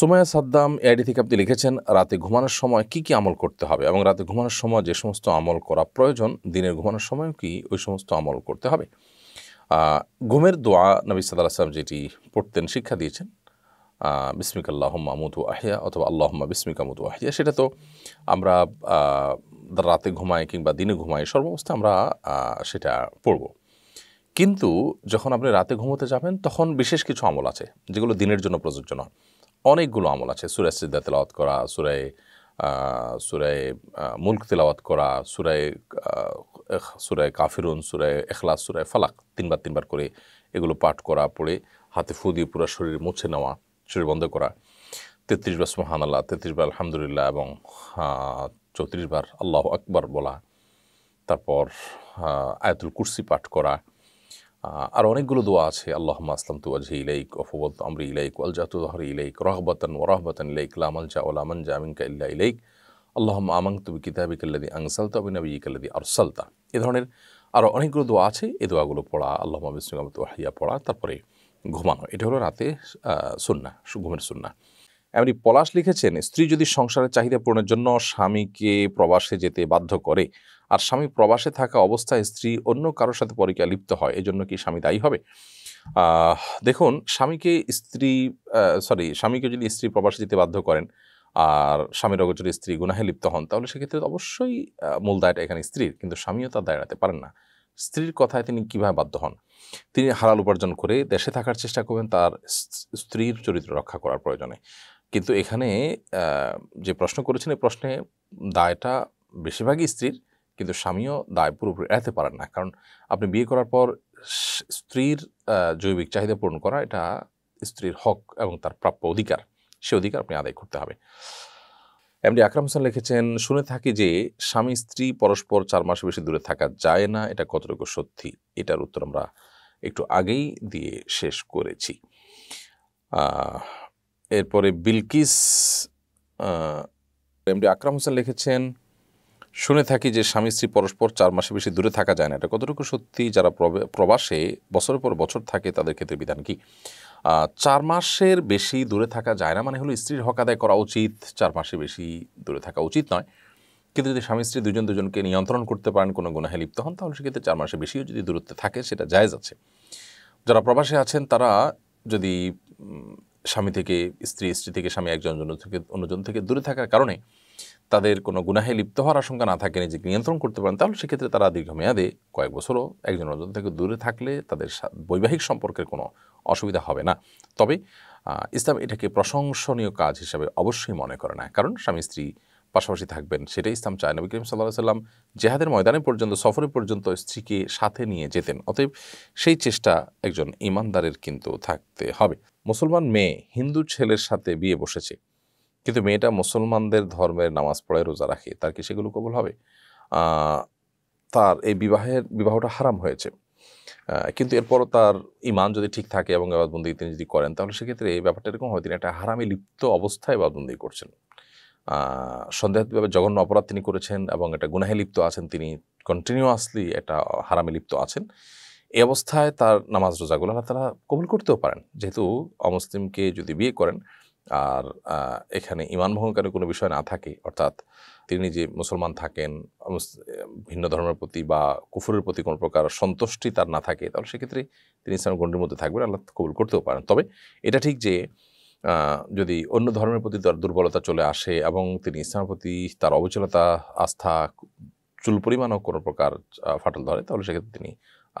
সোমায়া Saddam AID থেকে আপনি লিখেছেন রাতে ঘুমানোর সময় কি কি আমল করতে হবে এবং রাতে ঘুমানোর সময় যে সমস্ত আমল করা প্রয়োজন দিনের ঘুমানোর সময়ও কি ওই সমস্ত আমল করতে হবে ঘুমের দোয়া নবী সাদ আসলাম যেটি পড়তেন শিক্ষা দিয়েছেন বিসমিক আল্লাহ মামুদ আহিয়া অথবা আল্লাহ বিসমিক আমুদ আহিয়া সেটা তো আমরা রাতে ঘুমাই কিংবা দিনে ঘুমাই সর্বাবস্থা আমরা সেটা পড়ব কিন্তু যখন আপনি রাতে ঘুমোতে যাবেন তখন বিশেষ কিছু আমল আছে যেগুলো দিনের জন্য প্রযোজ্য নয় অনেকগুলো আমল আছে সুরায় সিদ্ধা তেলাওয়াত করা সুরায় সুরায় মুলক তেলাওয়াত করা সুরায় সুরায় কাফিরুন সুরায় এখলাস সুরায় ফালাক তিনবার তিনবার করে এগুলো পাঠ করা পড়ে হাতে ফু দিয়ে পুরো শরীর মুছে নেওয়া শরীর বন্ধ করা তেত্রিশ বার সুহান আল্লাহ তেত্রিশ বার আলহামদুলিল্লাহ এবং চৌত্রিশ বার আল্লাহ আকবর বলা তারপর আয়াতুল কুরসি পাঠ করা আর অনেকগুলো দোয়া আছে আল্লাহ আসলাম তু আজহি ইলাইক অফবত আমরি ইলাইক আলজাতু দহরি ইলাইক রহবতন রহবতন ইলাইক লামাল জা ওলামান জামিনকা ইল্লা ইলাইক আল্লাহ আমাং তুবি কিতাবি কিতাবিকাল্লাদি আংসালতা অবিনবী আর আরসালতা এ ধরনের আরও অনেকগুলো দোয়া আছে এই দোয়াগুলো পড়া আল্লাহ তু হাইয়া পড়া তারপরে ঘুমানো এটা হলো রাতে সুন্না ঘুমের সুন্না এমনি পলাশ লিখেছেন স্ত্রী যদি সংসারের চাহিদা পূরণের জন্য স্বামীকে প্রবাসে যেতে বাধ্য করে আর স্বামী প্রবাসে থাকা অবস্থায় স্ত্রী অন্য কারোর সাথে পরীক্ষা লিপ্ত হয় এজন্য কি স্বামী দায়ী হবে দেখুন স্বামীকে স্ত্রী সরি স্বামীকে যদি স্ত্রী প্রবাসে যেতে বাধ্য করেন আর স্বামীর অগোচরে স্ত্রী গুনাহে লিপ্ত হন তাহলে সেক্ষেত্রে অবশ্যই মূল দায়টা এখানে স্ত্রীর কিন্তু স্বামীও তার দায় পারেন না স্ত্রীর কথায় তিনি কীভাবে বাধ্য হন তিনি হারাল উপার্জন করে দেশে থাকার চেষ্টা করবেন তার স্ত্রীর চরিত্র রক্ষা করার প্রয়োজনে কিন্তু এখানে যে প্রশ্ন করেছেন এই প্রশ্নে দায়টা বেশিরভাগই স্ত্রীর কিন্তু স্বামীও দায় পুরোপুরি এড়াতে পারেন না কারণ আপনি বিয়ে করার পর স্ত্রীর জৈবিক চাহিদা পূরণ করা এটা স্ত্রীর হক এবং তার প্রাপ্য অধিকার সে অধিকার আপনি আদায় করতে হবে ডি আকরাম হোসেন লিখেছেন শুনে থাকি যে স্বামী স্ত্রী পরস্পর চার মাসের বেশি দূরে থাকা যায় না এটা কতটুকু সত্যি এটার উত্তর আমরা একটু আগেই দিয়ে শেষ করেছি এরপরে বিলকিস এমডি আকরাম হোসেন লিখেছেন শুনে থাকি যে স্বামী স্ত্রী পরস্পর চার মাসে বেশি দূরে থাকা যায় না এটা কতটুকু সত্যি যারা প্রবাসে বছরের পর বছর থাকে তাদের ক্ষেত্রে বিধান কি চার মাসের বেশি দূরে থাকা যায় না মানে হলো স্ত্রীর হক আদায় করা উচিত চার মাসে বেশি দূরে থাকা উচিত নয় কিন্তু যদি স্বামী স্ত্রী দুজন দুজনকে নিয়ন্ত্রণ করতে পারেন কোনো গুণাহে লিপ্ত হন তাহলে সেক্ষেত্রে চার মাসে বেশিও যদি দূরত্বে থাকে সেটা জায়জ আছে যারা প্রবাসে আছেন তারা যদি স্বামী থেকে স্ত্রী স্ত্রী থেকে স্বামী একজন থেকে অন্যজন থেকে দূরে থাকার কারণে তাদের কোনো গুনাহে লিপ্ত হওয়ার আশঙ্কা না থাকে নিজেকে নিয়ন্ত্রণ করতে পারেন তাহলে সেক্ষেত্রে তারা দীর্ঘমেয়াদে কয়েক বছরও একজন অন্যজন থেকে দূরে থাকলে তাদের বৈবাহিক সম্পর্কের কোনো অসুবিধা হবে না তবে ইসলাম এটাকে প্রশংসনীয় কাজ হিসাবে অবশ্যই মনে করে না কারণ স্বামী স্ত্রী পাশাপাশি থাকবেন সেটাই ইসলাম চায় নবী করিম সাল্লাহ সাল্লাম জেহাদের ময়দানে পর্যন্ত সফরে পর্যন্ত স্ত্রীকে সাথে নিয়ে যেতেন অতএব সেই চেষ্টা একজন ইমানদারের কিন্তু থাকতে হবে মুসলমান মেয়ে হিন্দু ছেলের সাথে বিয়ে বসেছে কিন্তু মেয়েটা মুসলমানদের ধর্মের নামাজ পড়ায় রোজা রাখে তার কি সেগুলো কবল হবে তার এই বিবাহের বিবাহটা হারাম হয়েছে কিন্তু এরপরও তার ইমান যদি ঠিক থাকে এবং এবাদবন্দি তিনি যদি করেন তাহলে সেক্ষেত্রে এই ব্যাপারটা এরকম হয় তিনি একটা হারামে লিপ্ত অবস্থায় এবাদবন্দি করছেন সন্দেহাতীতভাবে জঘন্য অপরাধ তিনি করেছেন এবং একটা গুনাহে লিপ্ত আছেন তিনি কন্টিনিউয়াসলি এটা হারামে লিপ্ত আছেন এই অবস্থায় তার নামাজ রোজাগুলো আল্লাহ তালা কবুল করতেও পারেন যেহেতু অমুসলিমকে যদি বিয়ে করেন আর এখানে ইমান ভঙ্গকারী কোনো বিষয় না থাকে অর্থাৎ তিনি যে মুসলমান থাকেন ভিন্ন ধর্মের প্রতি বা কুফুরের প্রতি কোনো প্রকার সন্তুষ্টি তার না থাকে তাহলে সেক্ষেত্রে তিনি ইসলাম গণ্ডির মধ্যে থাকবেন আল্লাহ কবুল করতেও পারেন তবে এটা ঠিক যে যদি অন্য ধর্মের প্রতি তার দুর্বলতা চলে আসে এবং তিনি ইসলামের প্রতি তার অবচলতা আস্থা চুল পরিমাণও কোনো প্রকার ফাটল ধরে তাহলে সেক্ষেত্রে তিনি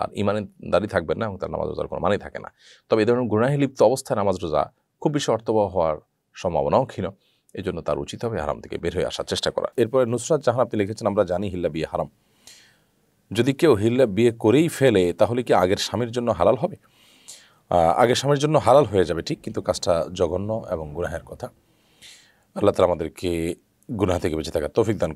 আর ইমানে দাঁড়িয়ে থাকবেন না এবং তার নামাজ রোজার কোনো মানেই থাকে না তবে এ ধরনের গুণাহে লিপ্ত অবস্থায় নামাজ রোজা খুব বেশি অর্থবহ হওয়ার সম্ভাবনাও ক্ষীণ এই জন্য তার উচিত হবে হারাম থেকে বের হয়ে আসার চেষ্টা করা এরপরে নুসরাত জাহান আপনি লিখেছেন আমরা জানি হিল্লা বিয়ে হারাম যদি কেউ হিল্লা বিয়ে করেই ফেলে তাহলে কি আগের স্বামীর জন্য হালাল হবে আগের স্বামীর জন্য হালাল হয়ে যাবে ঠিক কিন্তু কাজটা জঘন্য এবং গুনাহের কথা আল্লাহ তালা আমাদেরকে গুনাহ থেকে বেঁচে থাকার তৌফিক দান